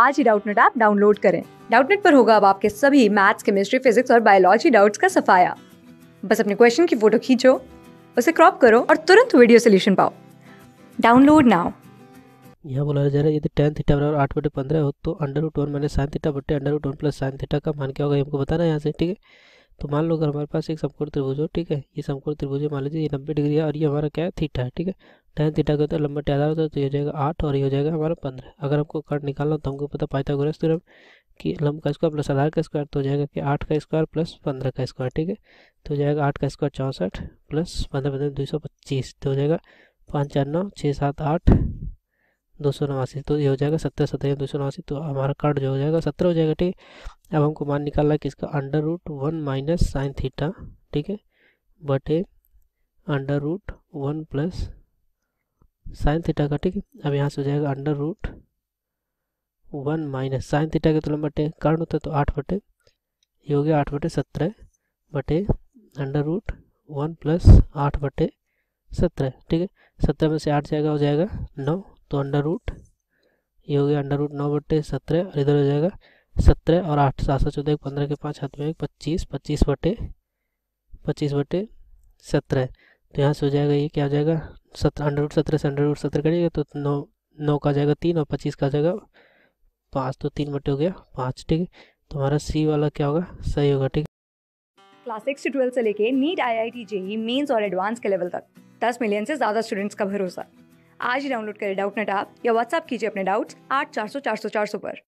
आज ही Doubtnut app download करें डाउटनेट पर होगा अब आपके सभी मैथ्स केमिस्ट्री फिजिक्स और बायोलॉजी डाउट्स का सफाया बस अपने क्वेश्चन की फोटो खींचो उसे क्रॉप करो और तुरंत वीडियो सोल्यूशन पाओ डाउनलोड नाउ यहाँ बोला जा रहा है यदि टेन थीटा बराबर आठ बटे पंद्रह हो तो under root one minus sine theta बटे under root one plus sine theta का मान क्या होगा हमको बताना है यहाँ से ठीक है तो मान लो अगर हमारे पास एक समकोण त्रिभुज हो ठीक है ये समकोण त्रिभुज मान लीजिए ये नब्बे डिग्री है और ये हमारा क्या है थीटा है ठीक है टेन थीटा के तो लंबा टहरा होता है तो ये हो जाएगा आठ और ये हो जाएगा हमारा पंद्रह अगर हमको कट निकालना हो तो हमको पता पाइथागोरस थ्योरम कि लंब का स्क्वायर प्लस आधार का स्क्वायर तो हो जाएगा कि आठ का स्क्वायर प्लस पंद्रह का स्क्वायर ठीक है तो हो जाएगा आठ का स्क्वायर चौंसठ प्लस पंद्रह पंद्रह दो सौ पच्चीस तो हो जाएगा पाँच चार नौ छः सात आठ दो सौ नवासी तो ये हो जाएगा सत्तर सत्रह दो सौ नवासी तो हमारा कार्ड जो हो जाएगा सत्रह हो जाएगा ठीक है अब हमको मान निकालना है कि इसका under root one minus sine theta ठीक है बटे under root one plus sine theta का ठीक है अब यहाँ से हो जाएगा under root one minus sine theta के तुलना तो बटे कारण होता है तो आठ बटे ये हो गया आठ बटे सत्रह बटे अंडर रूट वन प्लस आठ बटे सत्रह ठीक है सत्रह में से आठ जाएगा हो जाएगा नौ तो अंडर रूट ये हो गया अंडर रूट नौ बटे सत्रह और इधर हो जाएगा सत्रह और आठ सात सौ चौदह पंद्रह के पाँच हाथ में एक पच्चीस पच्चीस बटे पच्चीस बटे सत्रह तो यहाँ से हो जाएगा ये क्या हो जाएगा सत्रह अंडर रूट सत्रह से अंडर रूट सत्रह करिएगा तो नौ नौ का जाएगा तीन और पच्चीस का जाएगा पाँच तो तीन बटे हो गया पाँच ठीक है तो हमारा सी वाला क्या होगा सही होगा ठीक क्लास सिक्स से ट्वेल्थ से लेके NEET I I T JEE mains और एडवांस के लेवल तक दस मिलियन से ज़्यादा स्टूडेंट्स का भरोसा आज ही डाउनलोड करें डाउट नेट आप या व्हाट्सअप कीजिए अपने डाउट्स आठ चार सौ चार सौ चार सौ पर